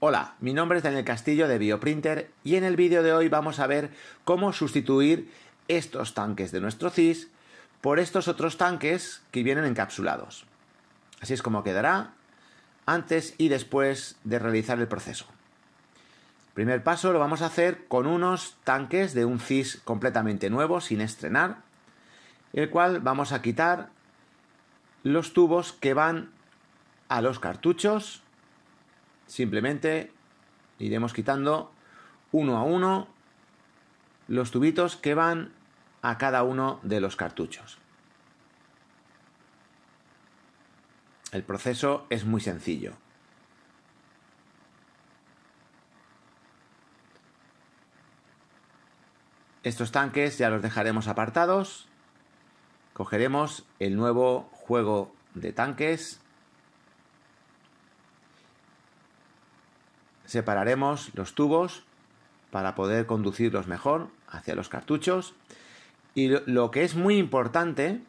Hola, mi nombre es Daniel Castillo de Bioprinter y en el vídeo de hoy vamos a ver cómo sustituir estos tanques de nuestro CIS por estos otros tanques que vienen encapsulados. Así es como quedará antes y después de realizar el proceso. primer paso lo vamos a hacer con unos tanques de un CIS completamente nuevo, sin estrenar, el cual vamos a quitar los tubos que van a los cartuchos Simplemente iremos quitando uno a uno los tubitos que van a cada uno de los cartuchos. El proceso es muy sencillo. Estos tanques ya los dejaremos apartados. Cogeremos el nuevo juego de tanques Separaremos los tubos para poder conducirlos mejor hacia los cartuchos. Y lo que es muy importante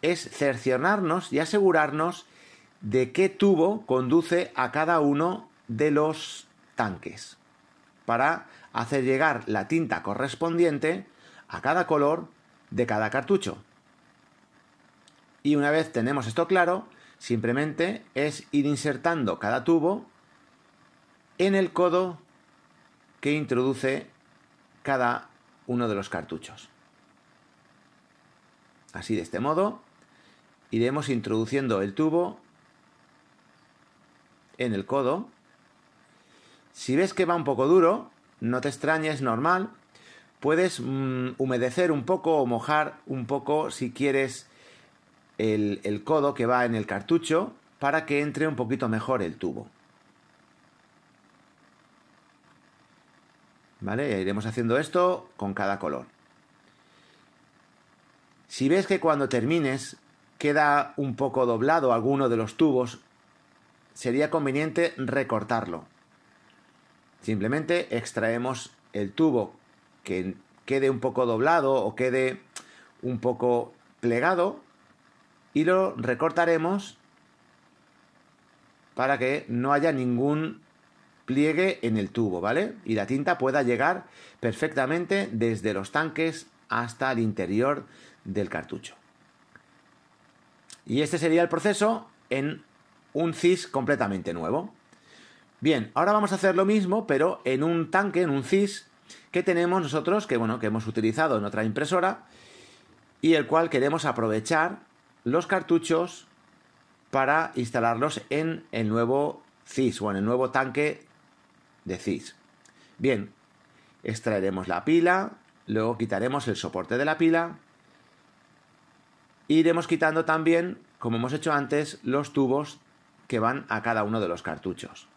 es cercionarnos y asegurarnos de qué tubo conduce a cada uno de los tanques para hacer llegar la tinta correspondiente a cada color de cada cartucho. Y una vez tenemos esto claro, simplemente es ir insertando cada tubo en el codo que introduce cada uno de los cartuchos. Así de este modo iremos introduciendo el tubo en el codo. Si ves que va un poco duro, no te extrañes, normal. Puedes mm, humedecer un poco o mojar un poco si quieres el codo que va en el cartucho para que entre un poquito mejor el tubo. ¿Vale? Iremos haciendo esto con cada color. Si ves que cuando termines queda un poco doblado alguno de los tubos, sería conveniente recortarlo. Simplemente extraemos el tubo que quede un poco doblado o quede un poco plegado y lo recortaremos para que no haya ningún pliegue en el tubo, ¿vale? Y la tinta pueda llegar perfectamente desde los tanques hasta el interior del cartucho. Y este sería el proceso en un CIS completamente nuevo. Bien, ahora vamos a hacer lo mismo, pero en un tanque, en un CIS, que tenemos nosotros, que bueno, que hemos utilizado en otra impresora, y el cual queremos aprovechar los cartuchos para instalarlos en el nuevo CIS o en el nuevo tanque Decís, bien, extraeremos la pila, luego quitaremos el soporte de la pila, e iremos quitando también, como hemos hecho antes, los tubos que van a cada uno de los cartuchos.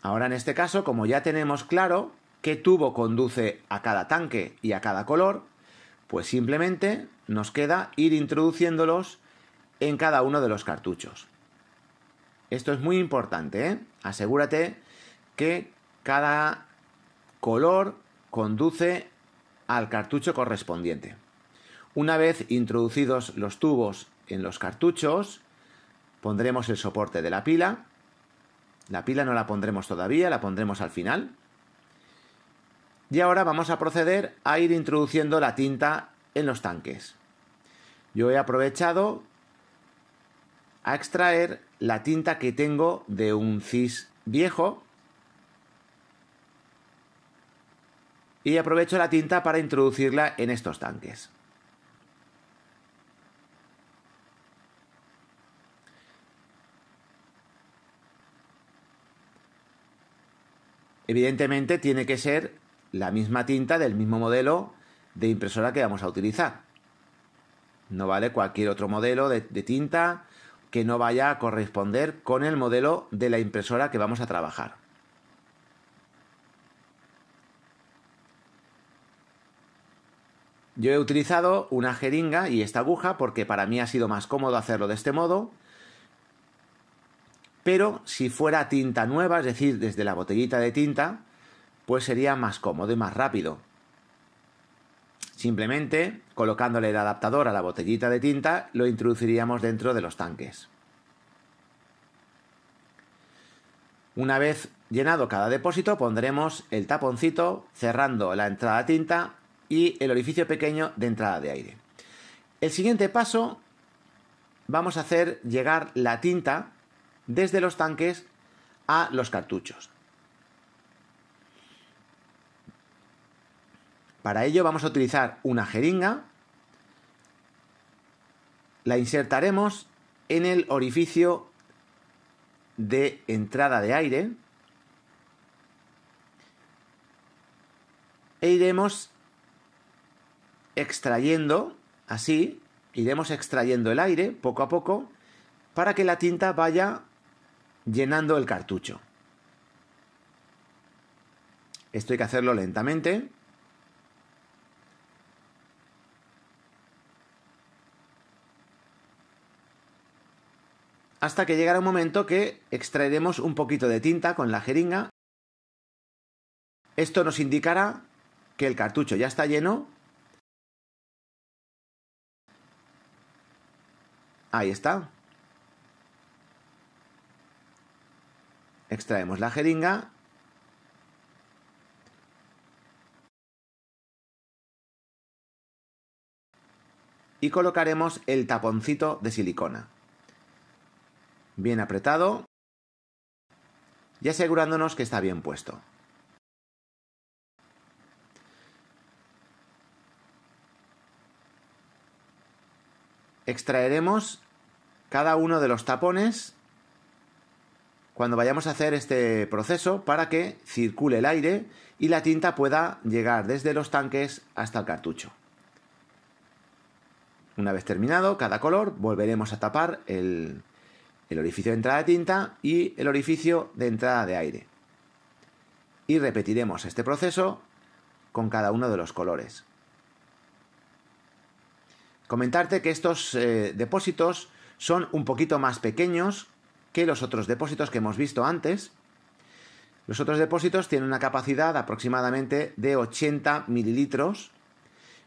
Ahora en este caso, como ya tenemos claro qué tubo conduce a cada tanque y a cada color, pues simplemente nos queda ir introduciéndolos en cada uno de los cartuchos. Esto es muy importante, ¿eh? Asegúrate que cada color conduce al cartucho correspondiente. Una vez introducidos los tubos en los cartuchos, pondremos el soporte de la pila. La pila no la pondremos todavía, la pondremos al final. Y ahora vamos a proceder a ir introduciendo la tinta en los tanques. Yo he aprovechado a extraer la tinta que tengo de un cis viejo y aprovecho la tinta para introducirla en estos tanques. Evidentemente tiene que ser la misma tinta del mismo modelo de impresora que vamos a utilizar. No vale cualquier otro modelo de, tinta que no vaya a corresponder con el modelo de la impresora que vamos a trabajar. Yo he utilizado una jeringa y esta aguja porque para mí ha sido más cómodo hacerlo de este modo. Pero si fuera tinta nueva, es decir, desde la botellita de tinta, pues sería más cómodo y más rápido. Simplemente, colocándole el adaptador a la botellita de tinta, lo introduciríamos dentro de los tanques. Una vez llenado cada depósito, pondremos el taponcito cerrando la entrada tinta y el orificio pequeño de entrada de aire. El siguiente paso, vamos a hacer llegar la tinta desde los tanques a los cartuchos. Para ello vamos a utilizar una jeringa, la insertaremos en el orificio de entrada de aire e iremos extrayendo, así, iremos extrayendo el aire poco a poco para que la tinta vaya llenando el cartucho. Esto hay que hacerlo lentamente. hasta que llegará un momento que extraeremos un poquito de tinta con la jeringa. Esto nos indicará que el cartucho ya está lleno. Ahí está. Extraemos la jeringa. Y colocaremos el taponcito de silicona bien apretado y asegurándonos que está bien puesto. Extraeremos cada uno de los tapones cuando vayamos a hacer este proceso para que circule el aire y la tinta pueda llegar desde los tanques hasta el cartucho. Una vez terminado cada color, volveremos a tapar el, el orificio de entrada de tinta y el orificio de entrada de aire. Y repetiremos este proceso con cada uno de los colores. Comentarte que estos eh, depósitos son un poquito más pequeños que los otros depósitos que hemos visto antes. Los otros depósitos tienen una capacidad aproximadamente de 80 mililitros,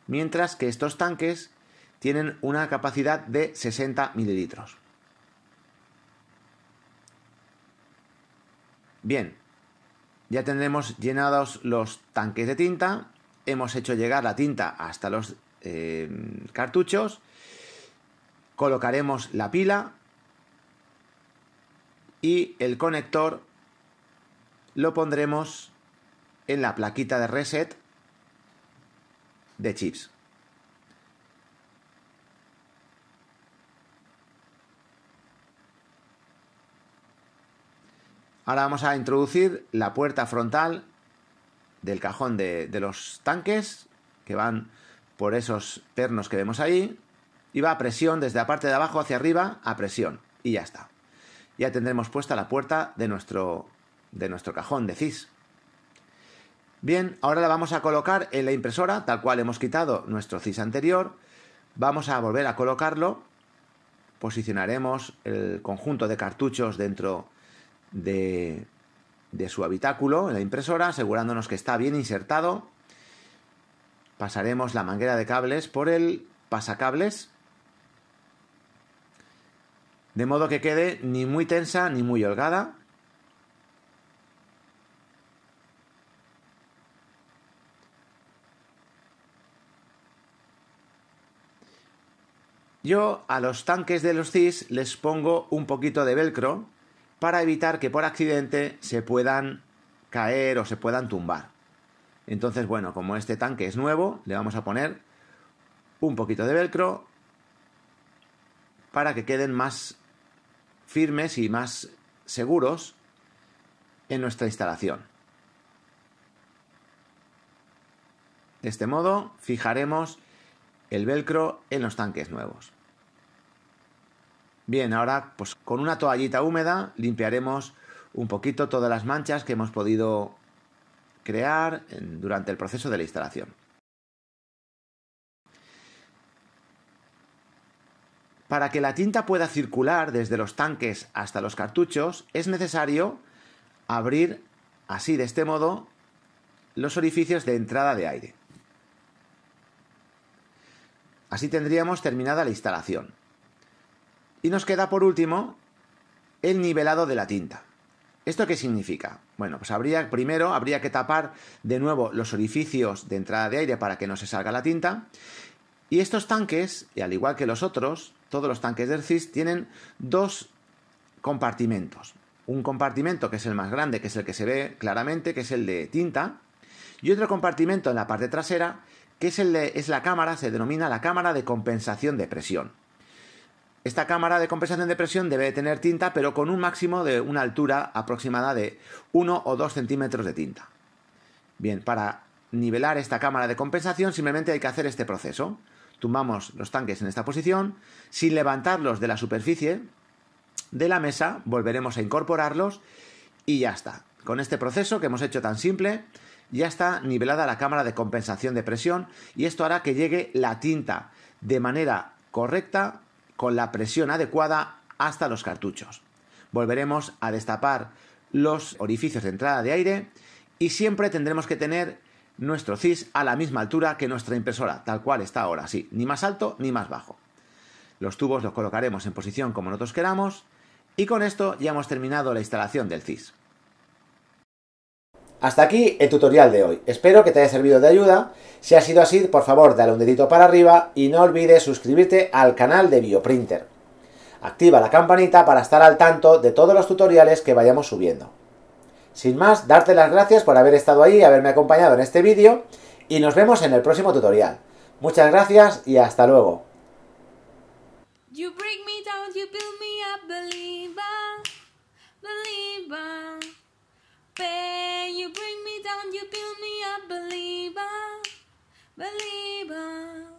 mientras que estos tanques tienen una capacidad de 60 mililitros. Bien, ya tendremos llenados los tanques de tinta, hemos hecho llegar la tinta hasta los eh, cartuchos, colocaremos la pila y el conector lo pondremos en la plaquita de reset de chips. Ahora vamos a introducir la puerta frontal del cajón de, los tanques que van por esos pernos que vemos ahí y va a presión desde la parte de abajo hacia arriba a presión y ya está. Ya tendremos puesta la puerta de nuestro, de nuestro cajón de CIS. Bien, ahora la vamos a colocar en la impresora, tal cual hemos quitado nuestro CIS anterior. Vamos a volver a colocarlo. Posicionaremos el conjunto de cartuchos dentro de, su habitáculo en la impresora, asegurándonos que está bien insertado. Pasaremos la manguera de cables por el pasacables, de modo que quede ni muy tensa ni muy holgada. Yo a los tanques de los CIS les pongo un poquito de velcro para evitar que por accidente se puedan caer o se puedan tumbar. Entonces, bueno, como este tanque es nuevo, le vamos a poner un poquito de velcro para que queden más firmes y más seguros en nuestra instalación. De este modo, fijaremos el velcro en los tanques nuevos. Bien, ahora pues con una toallita húmeda limpiaremos un poquito todas las manchas que hemos podido crear durante el proceso de la instalación. Para que la tinta pueda circular desde los tanques hasta los cartuchos es necesario abrir así de este modo los orificios de entrada de aire. Así tendríamos terminada la instalación. Y nos queda por último el nivelado de la tinta. ¿Esto qué significa? Bueno, pues habría, primero habría que tapar de nuevo los orificios de entrada de aire para que no se salga la tinta. Y estos tanques, y al igual que los otros, todos los tanques de CIS tienen dos compartimentos. Un compartimento que es el más grande, que es el que se ve claramente, que es el de tinta. Y otro compartimento en la parte trasera, que es, el es la cámara, se denomina la cámara de compensación de presión. Esta cámara de compensación de presión debe tener tinta, pero con un máximo de una altura aproximada de 1 o 2 centímetros de tinta. Bien, para nivelar esta cámara de compensación simplemente hay que hacer este proceso. Tumbamos los tanques en esta posición, sin levantarlos de la superficie de la mesa, volveremos a incorporarlos y ya está. Con este proceso que hemos hecho tan simple, ya está nivelada la cámara de compensación de presión y esto hará que llegue la tinta de manera correcta con la presión adecuada hasta los cartuchos. Volveremos a destapar los orificios de entrada de aire y siempre tendremos que tener nuestro CIS a la misma altura que nuestra impresora, tal cual está ahora, sí, ni más alto ni más bajo. Los tubos los colocaremos en posición como nosotros queramos y con esto ya hemos terminado la instalación del CIS. Hasta aquí el tutorial de hoy. Espero que te haya servido de ayuda. Si ha sido así, por favor, dale un dedito para arriba y no olvides suscribirte al canal de Bioprinter. Activa la campanita para estar al tanto de todos los tutoriales que vayamos subiendo. Sin más, darte las gracias por haber estado ahí, y haberme acompañado en este vídeo y nos vemos en el próximo tutorial. Muchas gracias y hasta luego. You bring me down, you build me up, believer, believer.